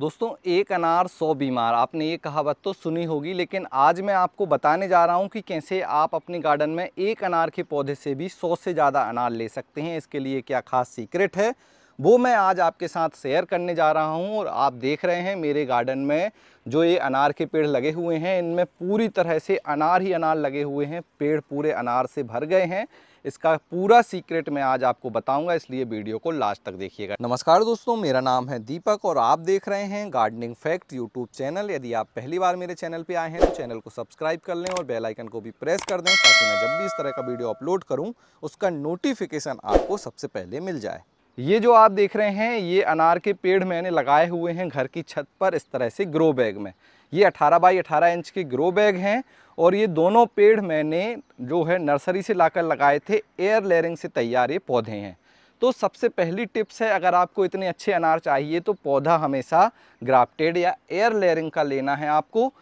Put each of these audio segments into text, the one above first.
दोस्तों एक अनार सौ बीमार आपने ये कहावत तो सुनी होगी लेकिन आज मैं आपको बताने जा रहा हूँ कि कैसे आप अपने गार्डन में एक अनार के पौधे से भी सौ से ज़्यादा अनार ले सकते हैं इसके लिए क्या खास सीक्रेट है वो मैं आज आपके साथ शेयर करने जा रहा हूँ और आप देख रहे हैं मेरे गार्डन में जो ये अनार के पेड़ लगे हुए हैं इनमें पूरी तरह से अनार ही अनार लगे हुए हैं पेड़ पूरे अनार से भर गए हैं इसका पूरा सीक्रेट मैं आज आपको बताऊंगा इसलिए वीडियो को लास्ट तक देखिएगा नमस्कार दोस्तों मेरा नाम है दीपक और आप देख रहे हैं गार्डनिंग फैक्ट यूट्यूब चैनल यदि आप पहली बार मेरे चैनल पर आए हैं तो चैनल को सब्सक्राइब कर लें और बेलाइकन को भी प्रेस कर दें ताकि मैं जब भी इस तरह का वीडियो अपलोड करूँ उसका नोटिफिकेशन आपको सबसे पहले मिल जाए ये जो आप देख रहे हैं ये अनार के पेड़ मैंने लगाए हुए हैं घर की छत पर इस तरह से ग्रो बैग में ये 18 बाई 18 इंच के ग्रो बैग हैं और ये दोनों पेड़ मैंने जो है नर्सरी से लाकर लगाए थे एयर लेयरिंग से तैयार ये पौधे हैं तो सबसे पहली टिप्स है अगर आपको इतने अच्छे अनार चाहिए तो पौधा हमेशा ग्राफ्टेड या एयर लेयरिंग का लेना है आपको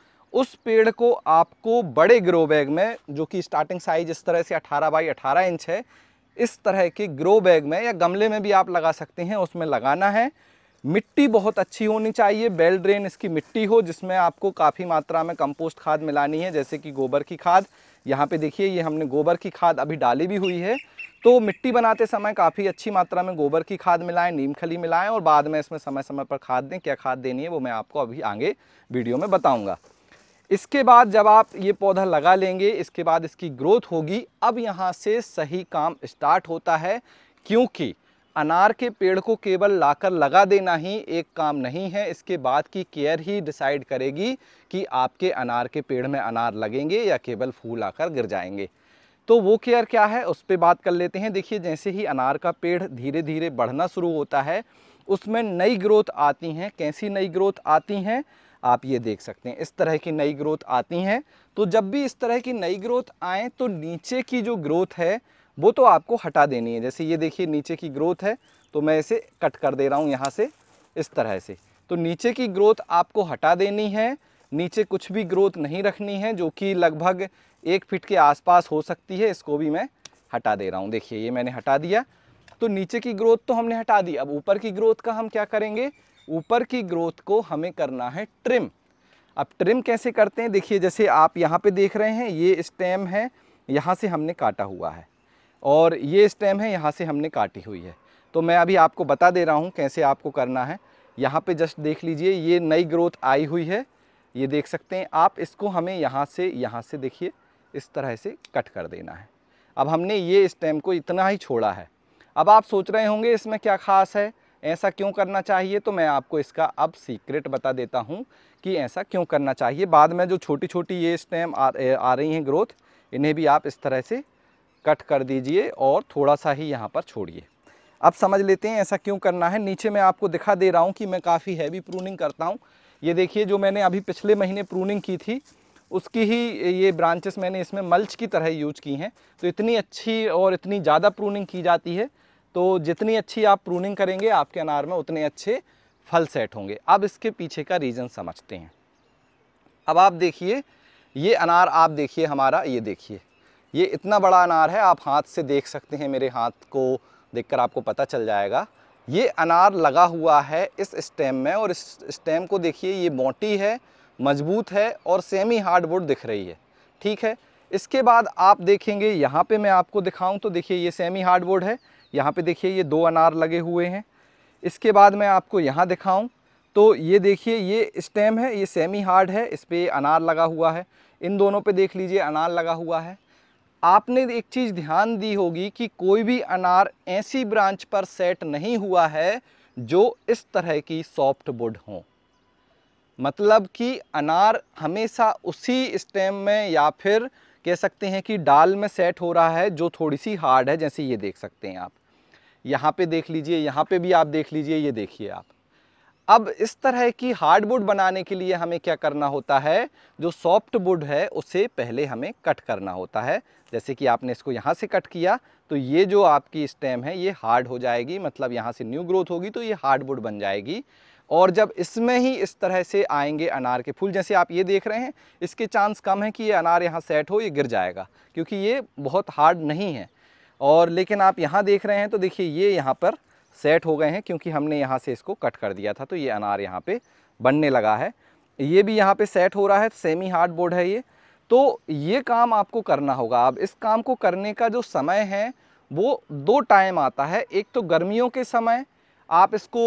उस पेड़ को आपको बड़े ग्रो बैग में जो कि स्टार्टिंग साइज इस तरह से 18 बाई 18 इंच है इस तरह के ग्रो बैग में या गमले में भी आप लगा सकते हैं उसमें लगाना है मिट्टी बहुत अच्छी होनी चाहिए बेल ड्रेन इसकी मिट्टी हो जिसमें आपको काफ़ी मात्रा में कंपोस्ट खाद मिलानी है जैसे कि गोबर की खाद यहाँ पे देखिए ये हमने गोबर की खाद अभी डाली भी हुई है तो मिट्टी बनाते समय काफ़ी अच्छी मात्रा में गोबर की खाद मिलाएं नीम खली मिलाएं और बाद में इसमें समय समय पर खाद दें क्या खाद देनी है वो मैं आपको अभी आगे वीडियो में बताऊँगा इसके बाद जब आप ये पौधा लगा लेंगे इसके बाद इसकी ग्रोथ होगी अब यहाँ से सही काम स्टार्ट होता है क्योंकि अनार के पेड़ को केवल लाकर लगा देना ही एक काम नहीं है इसके बाद की केयर ही डिसाइड करेगी कि आपके अनार के पेड़ में अनार लगेंगे या केवल फूल आकर गिर जाएंगे तो वो केयर क्या है उस पर बात कर लेते हैं देखिए जैसे ही अनार का पेड़ धीरे धीरे बढ़ना शुरू होता है उसमें नई ग्रोथ आती हैं कैसी नई ग्रोथ आती हैं आप ये देख सकते हैं इस तरह की नई ग्रोथ आती हैं तो जब भी इस तरह की नई ग्रोथ आए तो नीचे की जो ग्रोथ है वो तो आपको हटा देनी है जैसे ये देखिए नीचे की ग्रोथ है तो मैं इसे कट कर दे रहा हूँ यहाँ से इस तरह से तो नीचे की ग्रोथ आपको हटा देनी है नीचे कुछ भी ग्रोथ नहीं रखनी है जो कि लगभग एक फिट के आसपास हो सकती है इसको भी मैं हटा दे रहा हूँ देखिए ये मैंने हटा दिया तो नीचे की ग्रोथ तो हमने हटा दी अब ऊपर की ग्रोथ का हम क्या करेंगे ऊपर की ग्रोथ को हमें करना है ट्रिम अब ट्रिम कैसे करते हैं देखिए जैसे आप यहाँ पे देख रहे हैं ये स्टेम है यहाँ से हमने काटा हुआ है और ये स्टेम है यहाँ से हमने काटी हुई है तो मैं अभी आपको बता दे रहा हूँ कैसे आपको करना है यहाँ पे जस्ट देख लीजिए ये नई ग्रोथ आई हुई है ये देख सकते हैं आप इसको हमें यहाँ से यहाँ से देखिए इस तरह से कट कर देना है अब हमने ये स्टेम को इतना ही छोड़ा है अब आप सोच रहे होंगे इसमें क्या ख़ास है ऐसा क्यों करना चाहिए तो मैं आपको इसका अब सीक्रेट बता देता हूँ कि ऐसा क्यों करना चाहिए बाद में जो छोटी छोटी ये स्टेम आ, आ रही हैं ग्रोथ इन्हें भी आप इस तरह से कट कर दीजिए और थोड़ा सा ही यहाँ पर छोड़िए अब समझ लेते हैं ऐसा क्यों करना है नीचे मैं आपको दिखा दे रहा हूँ कि मैं काफ़ी हैवी प्रूनिंग करता हूँ ये देखिए जो मैंने अभी पिछले महीने प्रूनिंग की थी उसकी ही ये ब्रांचेस मैंने इसमें मल्च की तरह यूज की हैं तो इतनी अच्छी और इतनी ज़्यादा प्रूनिंग की जाती है तो जितनी अच्छी आप प्रूनिंग करेंगे आपके अनार में उतने अच्छे फल सेट होंगे अब इसके पीछे का रीज़न समझते हैं अब आप देखिए ये अनार आप देखिए हमारा ये देखिए ये इतना बड़ा अनार है आप हाथ से देख सकते हैं मेरे हाथ को देखकर आपको पता चल जाएगा ये अनार लगा हुआ है इस स्टेम में और इस स्टेम को देखिए ये मोटी है मजबूत है और सेमी हार्डवुड दिख रही है ठीक है इसके बाद आप देखेंगे यहाँ पे मैं आपको दिखाऊं तो देखिए ये सेमी हार्डवुड है यहाँ पे देखिए ये दो अनार लगे हुए हैं इसके बाद मैं आपको यहाँ दिखाऊं तो ये देखिए ये स्टेम है ये सेमी हार्ड है इस पर अनार लगा हुआ है इन दोनों पे देख लीजिए अनार लगा हुआ है आपने एक चीज़ ध्यान दी होगी कि कोई भी अनार ऐसी ब्रांच पर सेट नहीं हुआ है जो इस तरह की सॉफ्ट वुड हो मतलब कि अनार हमेशा उसी स्टेम में या फिर कह सकते हैं कि डाल में सेट हो रहा है जो थोड़ी सी हार्ड है जैसे ये देख सकते हैं आप यहाँ पे देख लीजिए यहाँ पे भी आप देख लीजिए ये देखिए आप अब इस तरह की हार्ड वुड बनाने के लिए हमें क्या करना होता है जो सॉफ्ट वुड है उसे पहले हमें कट करना होता है जैसे कि आपने इसको यहाँ से कट किया तो ये जो आपकी स्टेम है ये हार्ड हो जाएगी मतलब यहाँ से न्यू ग्रोथ होगी तो ये हार्ड वुड बन जाएगी और जब इसमें ही इस तरह से आएंगे अनार के फूल जैसे आप ये देख रहे हैं इसके चांस कम है कि ये अनार यहाँ सेट हो ये गिर जाएगा क्योंकि ये बहुत हार्ड नहीं है और लेकिन आप यहाँ देख रहे हैं तो देखिए ये यहाँ पर सेट हो गए हैं क्योंकि हमने यहाँ से इसको कट कर दिया था तो ये अनार यहाँ पे बनने लगा है ये भी यहाँ पे सेट हो रहा है सेमी हार्ड बोर्ड है ये तो ये काम आपको करना होगा अब इस काम को करने का जो समय है वो दो टाइम आता है एक तो गर्मियों के समय आप इसको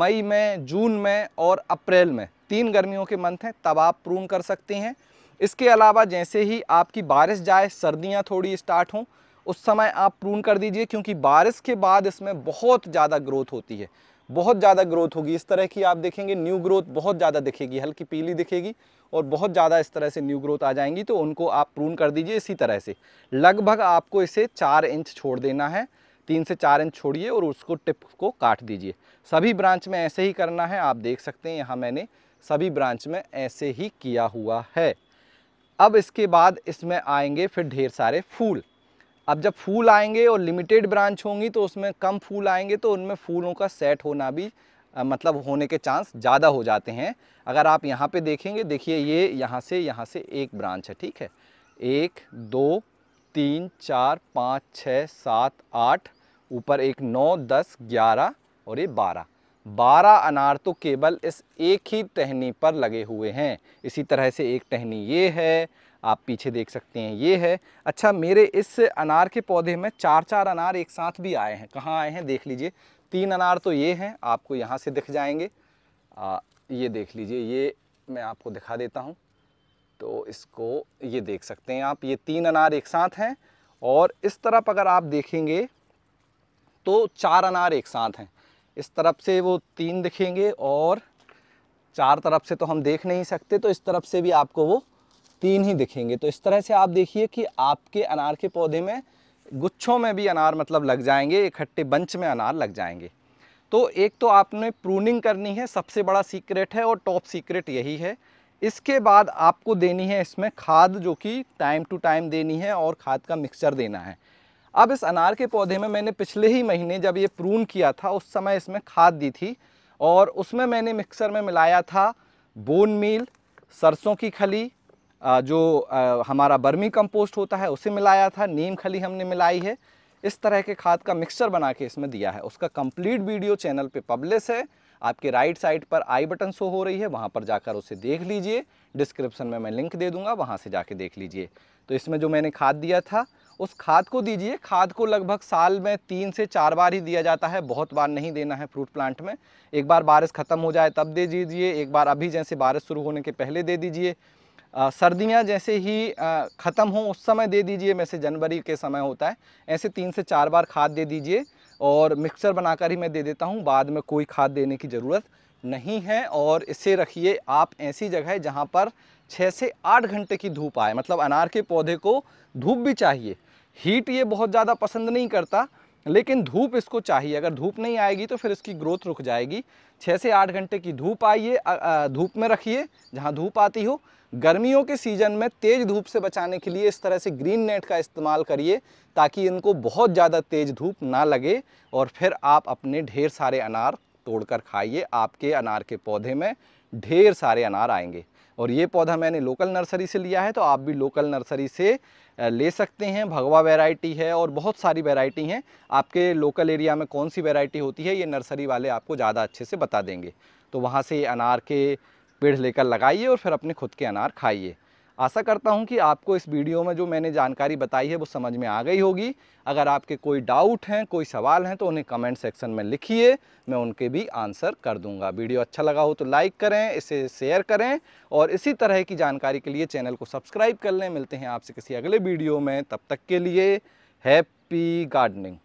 मई में जून में और अप्रैल में तीन गर्मियों के मंथ हैं तब आप प्रून कर सकते हैं इसके अलावा जैसे ही आपकी बारिश जाए सर्दियाँ थोड़ी स्टार्ट हों उस समय आप प्रून कर दीजिए क्योंकि बारिश के बाद इसमें बहुत ज़्यादा ग्रोथ होती है बहुत ज़्यादा ग्रोथ होगी इस तरह की आप देखेंगे न्यू ग्रोथ बहुत ज़्यादा दिखेगी हल्की पीली दिखेगी और बहुत ज़्यादा इस तरह से न्यू ग्रोथ आ जाएंगी तो उनको आप प्रून कर दीजिए इसी तरह से लगभग आपको इसे चार इंच छोड़ देना है तीन से चार इंच छोड़िए और उसको टिप को काट दीजिए सभी ब्रांच में ऐसे ही करना है आप देख सकते हैं यहाँ मैंने सभी ब्रांच में ऐसे ही किया हुआ है अब इसके बाद इसमें आएंगे फिर ढेर सारे फूल अब जब फूल आएंगे और लिमिटेड ब्रांच होंगी तो उसमें कम फूल आएंगे तो उनमें फूलों का सेट होना भी आ, मतलब होने के चांस ज़्यादा हो जाते हैं अगर आप यहाँ पे देखेंगे देखिए ये यहाँ से यहाँ से एक ब्रांच है ठीक है एक दो तीन चार पाँच छः सात आठ ऊपर एक नौ दस ग्यारह और ये बारह बारह अनार तो केवल इस एक ही टहनी पर लगे हुए हैं इसी तरह से एक टहनी ये है आप पीछे देख सकते हैं ये है अच्छा मेरे इस अनार के पौधे में चार चार अनार एक साथ भी आए हैं कहाँ आए हैं देख लीजिए तीन अनार तो ये हैं आपको यहाँ से दिख जाएंगे आ, ये देख लीजिए ये मैं आपको दिखा देता हूँ तो इसको ये देख सकते हैं आप ये तीन अनार एक साथ हैं और इस तरफ अगर आप देखेंगे तो चार अनार एक साथ हैं इस तरफ से वो तीन दिखेंगे और चार तरफ से तो हम देख नहीं सकते तो इस तरफ से भी आपको वो तीन ही दिखेंगे तो इस तरह से आप देखिए कि आपके अनार के पौधे में गुच्छों में भी अनार मतलब लग जाएंगे इकट्ठे बंच में अनार लग जाएंगे तो एक तो आपने प्रूनिंग करनी है सबसे बड़ा सीक्रेट है और टॉप सीक्रेट यही है इसके बाद आपको देनी है इसमें खाद जो कि टाइम टू टाइम देनी है और खाद का मिक्सचर देना है अब इस अनार के पौधे में मैंने पिछले ही महीने जब ये प्रून किया था उस समय इसमें खाद दी थी और उसमें मैंने मिक्सर में मिलाया था बोन मील सरसों की खली जो हमारा बर्मी कंपोस्ट होता है उसे मिलाया था नीम खली हमने मिलाई है इस तरह के खाद का मिक्सचर बना के इसमें दिया है उसका कंप्लीट वीडियो चैनल पे पब्लिश है आपके राइट साइड पर आई बटन शो हो रही है वहाँ पर जाकर उसे देख लीजिए डिस्क्रिप्शन में मैं लिंक दे दूँगा वहाँ से जाके देख लीजिए तो इसमें जो मैंने खाद दिया था उस खाद को दीजिए खाद को लगभग साल में तीन से चार बार ही दिया जाता है बहुत बार नहीं देना है फ्रूट प्लांट में एक बार बारिश ख़त्म हो जाए तब दे दीजिए एक बार अभी जैसे बारिश शुरू होने के पहले दे दीजिए सर्दियां जैसे ही ख़त्म हो उस समय दे दीजिए वैसे जनवरी के समय होता है ऐसे तीन से चार बार खाद दे दीजिए और मिक्सर बनाकर ही मैं दे देता हूँ बाद में कोई खाद देने की ज़रूरत नहीं है और इसे रखिए आप ऐसी जगह जहाँ पर छः से आठ घंटे की धूप आए मतलब अनार के पौधे को धूप भी चाहिए हीट ये बहुत ज़्यादा पसंद नहीं करता लेकिन धूप इसको चाहिए अगर धूप नहीं आएगी तो फिर इसकी ग्रोथ रुक जाएगी छः से आठ घंटे की धूप आइए धूप में रखिए जहाँ धूप आती हो गर्मियों के सीज़न में तेज़ धूप से बचाने के लिए इस तरह से ग्रीन नेट का इस्तेमाल करिए ताकि इनको बहुत ज़्यादा तेज़ धूप ना लगे और फिर आप अपने ढेर सारे अनार तोड़कर खाइए आपके अनार के पौधे में ढेर सारे अनार आएंगे और ये पौधा मैंने लोकल नर्सरी से लिया है तो आप भी लोकल नर्सरी से ले सकते हैं भगवा वैरायटी है और बहुत सारी वैरायटी हैं आपके लोकल एरिया में कौन सी वैरायटी होती है ये नर्सरी वाले आपको ज़्यादा अच्छे से बता देंगे तो वहाँ से अनार के पेड़ लेकर लगाइए और फिर अपने खुद के अनार खाइए आशा करता हूँ कि आपको इस वीडियो में जो मैंने जानकारी बताई है वो समझ में आ गई होगी अगर आपके कोई डाउट हैं कोई सवाल हैं तो उन्हें कमेंट सेक्शन में लिखिए मैं उनके भी आंसर कर दूंगा वीडियो अच्छा लगा हो तो लाइक करें इसे शेयर करें और इसी तरह की जानकारी के लिए चैनल को सब्सक्राइब कर लें मिलते हैं आपसे किसी अगले वीडियो में तब तक के लिए हैप्पी गार्डनिंग